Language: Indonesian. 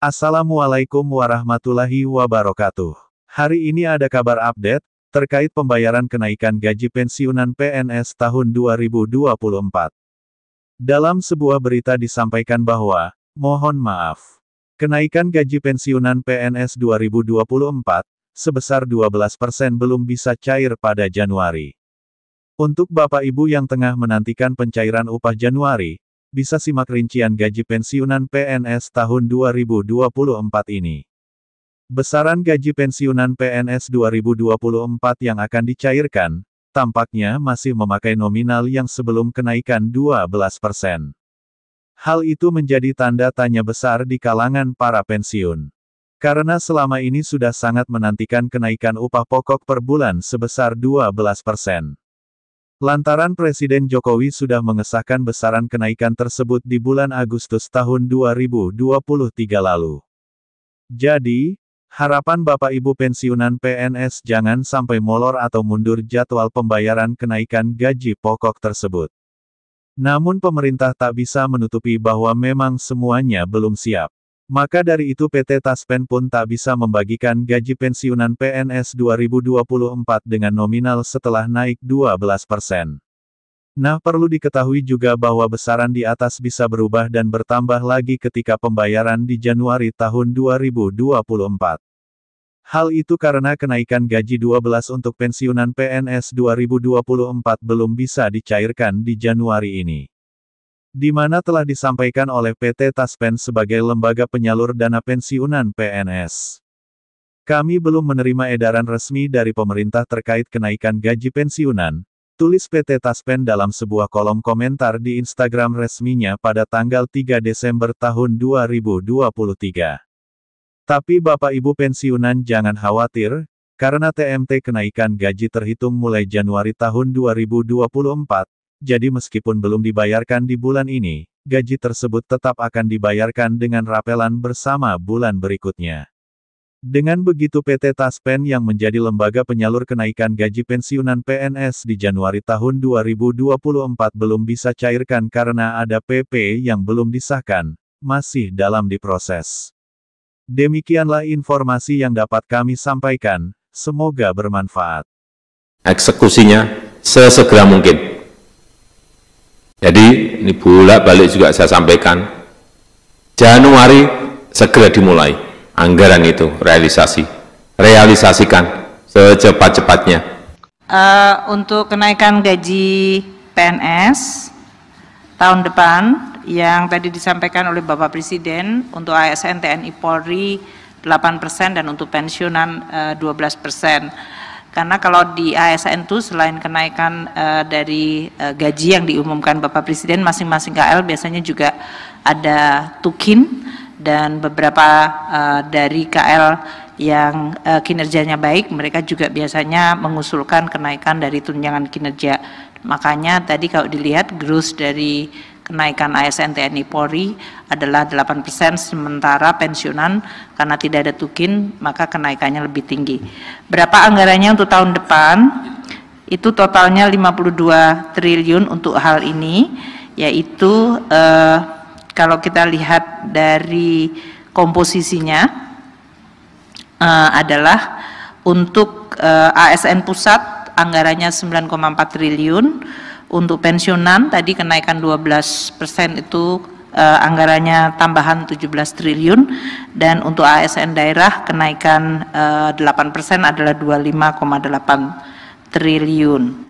Assalamualaikum warahmatullahi wabarakatuh. Hari ini ada kabar update terkait pembayaran kenaikan gaji pensiunan PNS tahun 2024. Dalam sebuah berita disampaikan bahwa, mohon maaf, kenaikan gaji pensiunan PNS 2024 sebesar 12% belum bisa cair pada Januari. Untuk Bapak Ibu yang tengah menantikan pencairan upah Januari, bisa simak rincian gaji pensiunan PNS tahun 2024 ini. Besaran gaji pensiunan PNS 2024 yang akan dicairkan, tampaknya masih memakai nominal yang sebelum kenaikan 12 persen. Hal itu menjadi tanda tanya besar di kalangan para pensiun. Karena selama ini sudah sangat menantikan kenaikan upah pokok per bulan sebesar 12 persen. Lantaran Presiden Jokowi sudah mengesahkan besaran kenaikan tersebut di bulan Agustus tahun 2023 lalu. Jadi, harapan Bapak Ibu pensiunan PNS jangan sampai molor atau mundur jadwal pembayaran kenaikan gaji pokok tersebut. Namun pemerintah tak bisa menutupi bahwa memang semuanya belum siap. Maka dari itu PT Taspen pun tak bisa membagikan gaji pensiunan PNS 2024 dengan nominal setelah naik 12 persen. Nah perlu diketahui juga bahwa besaran di atas bisa berubah dan bertambah lagi ketika pembayaran di Januari tahun 2024. Hal itu karena kenaikan gaji 12 untuk pensiunan PNS 2024 belum bisa dicairkan di Januari ini di mana telah disampaikan oleh PT Taspen sebagai lembaga penyalur dana pensiunan PNS. Kami belum menerima edaran resmi dari pemerintah terkait kenaikan gaji pensiunan, tulis PT Taspen dalam sebuah kolom komentar di Instagram resminya pada tanggal 3 Desember tahun 2023. Tapi Bapak Ibu pensiunan jangan khawatir, karena TMT kenaikan gaji terhitung mulai Januari tahun 2024, jadi meskipun belum dibayarkan di bulan ini, gaji tersebut tetap akan dibayarkan dengan rapelan bersama bulan berikutnya. Dengan begitu PT Taspen yang menjadi lembaga penyalur kenaikan gaji pensiunan PNS di Januari tahun 2024 belum bisa cairkan karena ada PP yang belum disahkan, masih dalam diproses. Demikianlah informasi yang dapat kami sampaikan, semoga bermanfaat. Eksekusinya sesegera mungkin. Jadi ini bolak balik juga saya sampaikan. Januari segera dimulai anggaran itu realisasi, realisasikan secepat-cepatnya. Uh, untuk kenaikan gaji PNS tahun depan yang tadi disampaikan oleh Bapak Presiden untuk ASN TNI Polri 8% dan untuk pensiunan uh, eh, 12%. Karena kalau di ASN itu selain kenaikan uh, dari uh, gaji yang diumumkan Bapak Presiden, masing-masing KL biasanya juga ada tukin dan beberapa uh, dari KL yang uh, kinerjanya baik, mereka juga biasanya mengusulkan kenaikan dari tunjangan kinerja. Makanya tadi kalau dilihat growth dari kenaikan ASN TNI Polri adalah 8% sementara pensiunan karena tidak ada tukin maka kenaikannya lebih tinggi. Berapa anggarannya untuk tahun depan? Itu totalnya 52 triliun untuk hal ini yaitu eh, kalau kita lihat dari komposisinya eh, adalah untuk eh, ASN pusat anggarannya 9,4 triliun untuk pensiunan tadi kenaikan 12 persen itu uh, anggarannya tambahan 17 triliun dan untuk ASN daerah kenaikan uh, eh, 8 persen adalah 25,8 triliun.